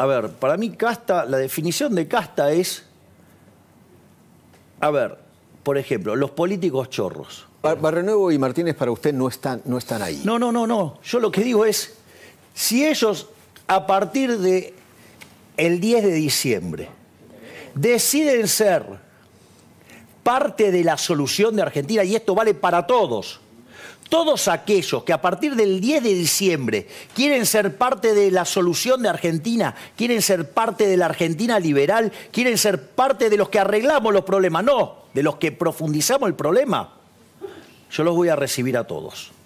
a ver, para mí casta, la definición de casta es, a ver, por ejemplo, los políticos chorros. Barrenuevo y Martínez para usted no están, no están ahí. No, no, no, no. Yo lo que digo es, si ellos a partir de el 10 de diciembre deciden ser parte de la solución de Argentina, y esto vale para todos, todos aquellos que a partir del 10 de diciembre quieren ser parte de la solución de Argentina, quieren ser parte de la Argentina liberal, quieren ser parte de los que arreglamos los problemas, no, de los que profundizamos el problema, yo los voy a recibir a todos.